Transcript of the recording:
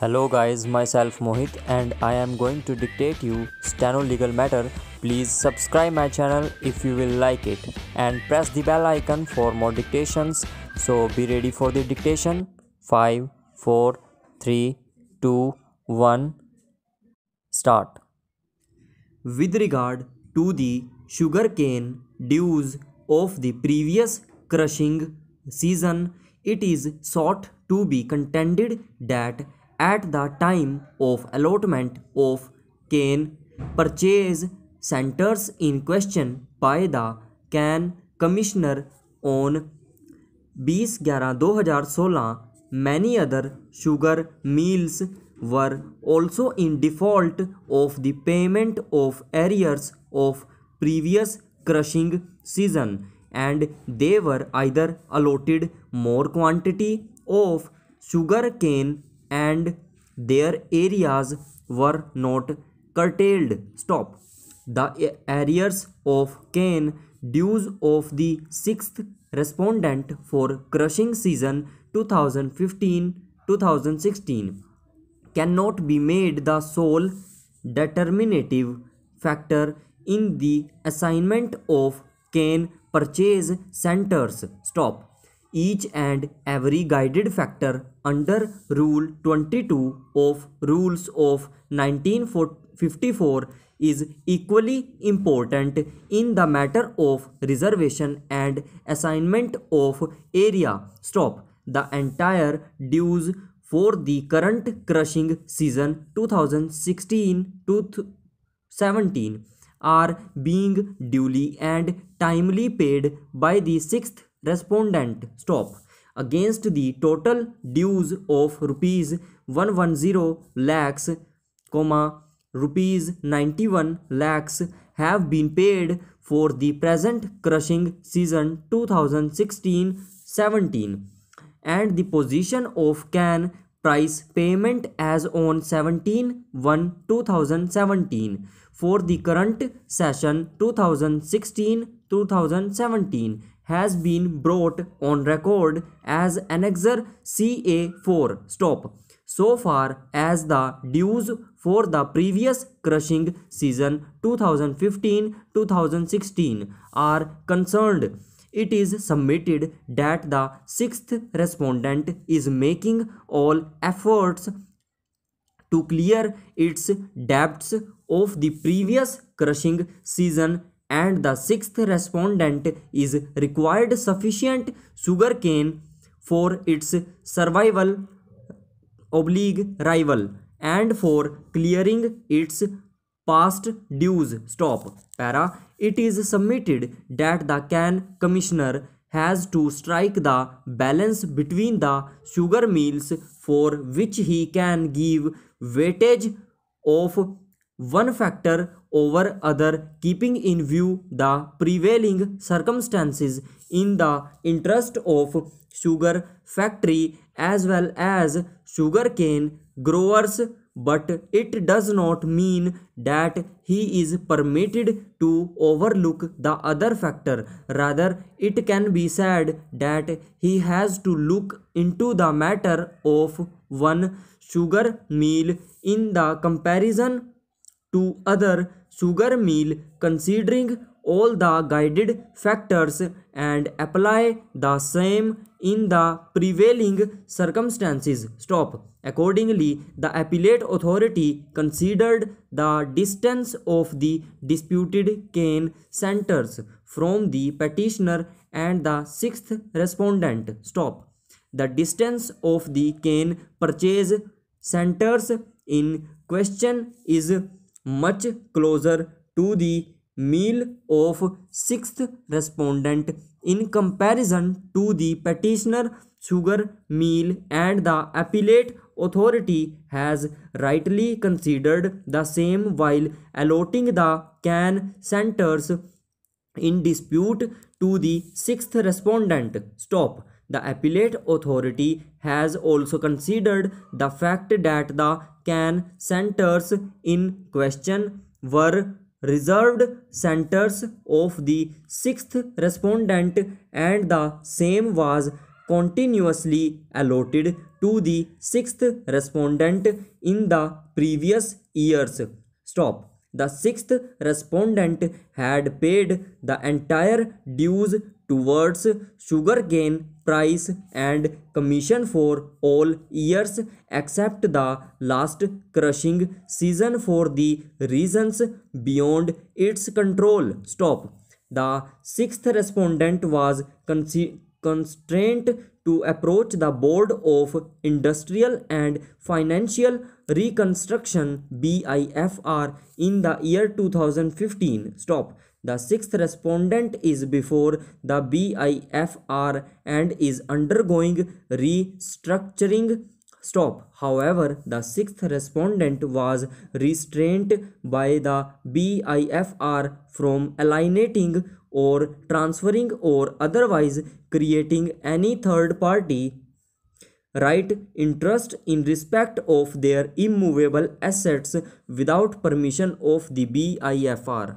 Hello guys, myself Mohit and I am going to dictate you Steno legal matter. Please subscribe my channel if you will like it and press the bell icon for more dictations. So be ready for the dictation. 5 4 3 2 1 Start. With regard to the sugarcane dues of the previous crushing season, it is sought to be contended that at the time of allotment of cane purchase centres in question by the cane commissioner on बीस ग्यारह दो हज़ार सोलह many other sugar mills were also in default of the payment of arrears of previous crushing season and they either allotted more quantity of sugar cane and their areas were not curtailed. Stop. The arrears of cane dues of the sixth respondent for crushing season 2015-2016 cannot be made the sole determinative factor in the assignment of cane purchase centers. Stop. Each and every guided factor under Rule 22 of Rules of 1954 is equally important in the matter of reservation and assignment of area. Stop. The entire dues for the current crushing season 2016 to 17 are being duly and timely paid by the sixth respondent. Stop against the total dues of rupees 110 lakhs comma rupees 91 lakhs have been paid for the present crushing season 2016-17 and the position of can price payment as on 17-1-2017 for the current session 2016-2017 has been brought on record as annexer CA4 stop so far as the dues for the previous crushing season 2015-2016 are concerned it is submitted that the sixth respondent is making all efforts to clear its debts of the previous crushing season and the sixth respondent is required sufficient sugarcane for its survival oblique rival and for clearing its past dues stop para it is submitted that the can commissioner has to strike the balance between the sugar mills for which he can give weightage of one factor over other keeping in view the prevailing circumstances in the interest of sugar factory as well as sugar cane growers but it does not mean that he is permitted to overlook the other factor rather it can be said that he has to look into the matter of one sugar meal in the comparison to other sugar meal considering all the guided factors and apply the same in the prevailing circumstances. Stop. Accordingly, the appellate authority considered the distance of the disputed cane centers from the petitioner and the sixth respondent. Stop. The distance of the cane purchase centers in question is much closer to the meal of sixth respondent in comparison to the petitioner sugar meal and the appellate authority has rightly considered the same while allotting the can centers in dispute to the sixth respondent stop the appellate authority has also considered the fact that the can centers in question were reserved centers of the sixth respondent and the same was continuously allotted to the sixth respondent in the previous years. Stop. The sixth respondent had paid the entire dues towards sugarcane price and commission for all years except the last crushing season for the reasons beyond its control. Stop. The sixth respondent was constraint to approach the Board of Industrial and Financial Reconstruction BIFR in the year 2015. Stop. The sixth respondent is before the BIFR and is undergoing restructuring. Stop. However, the sixth respondent was restrained by the BIFR from alienating or transferring or otherwise creating any third party right interest in respect of their immovable assets without permission of the BIFR.